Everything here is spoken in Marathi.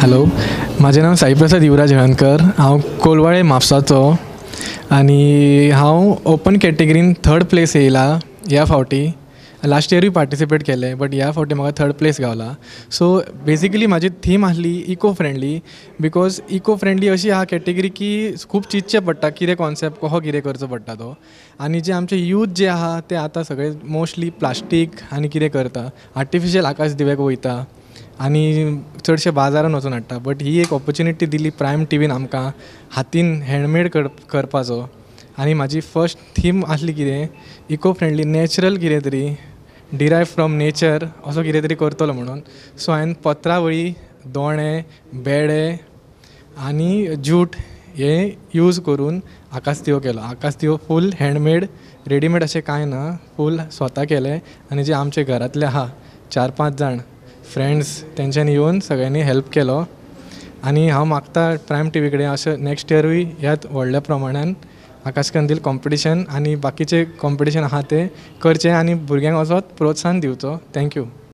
हॅलो माझे नाव साईप्रसाद युवराज हळणकर हांव कोलवाळे म्हापसाचो आणि हांव ओपन कॅटेगरीन थर्ड प्लेस येयला ह्या फावटी लास्ट इयरूय पार्टिसिपेट केले बट ह्या फावटी म्हाका थर्ड प्लेस गावला सो बेसिकली म्हाजी थीम आसली eco friendly because eco friendly अशी आहा कॅटेगरी की खूप चिंतचे पडटा कितें कॉन्सेप्ट कसो हो कितें करचो पडटा तो आणि जे आमचे यूथ जे आहा ते आता सगळे मोस्टली प्लास्टीक आणि कितें करता आर्टिफिशियल आकाश दिव्याक वयता आणि चडशे बाजारान वचून हाडटा बट ही एक ऑपॉर्च्युनिटी दिली प्रायम टी व्हीन आमकां हातीन हँडमेड कर करपाचो आनी म्हाजी फस्ट थीम आसली कितें इको फ्रेंडली नॅचरल कितें तरी डिरायव फ्रॉम नेचर असो कितें तरी करतलो म्हणून सो हांवें पत्रावळी दोणे बेडे आनी जूट हे यूज करून आकाश आकाशदिवो केलो आकाशदिवो फूल हँडमेड रेडीमेड अशें कांय ना फूल स्वता केलें आनी जे आमचे घरांतले आहा चार पांच जाण फ्रेंड्स तेंच्यांनी येऊन सगळ्यांनी हेल्प केलो आणि हांव मागता प्रायम टी व्ही कडेन अशें नेक्स्ट इयरूय येत व्हडल्या प्रमाणान आकाशकंदील कॉम्पिटिशन आनी बाकीचे कॉम्पिटिशन आहा ते करचे आनी भुरग्यांक असोच प्रोत्साहन दिवचो थँक्यू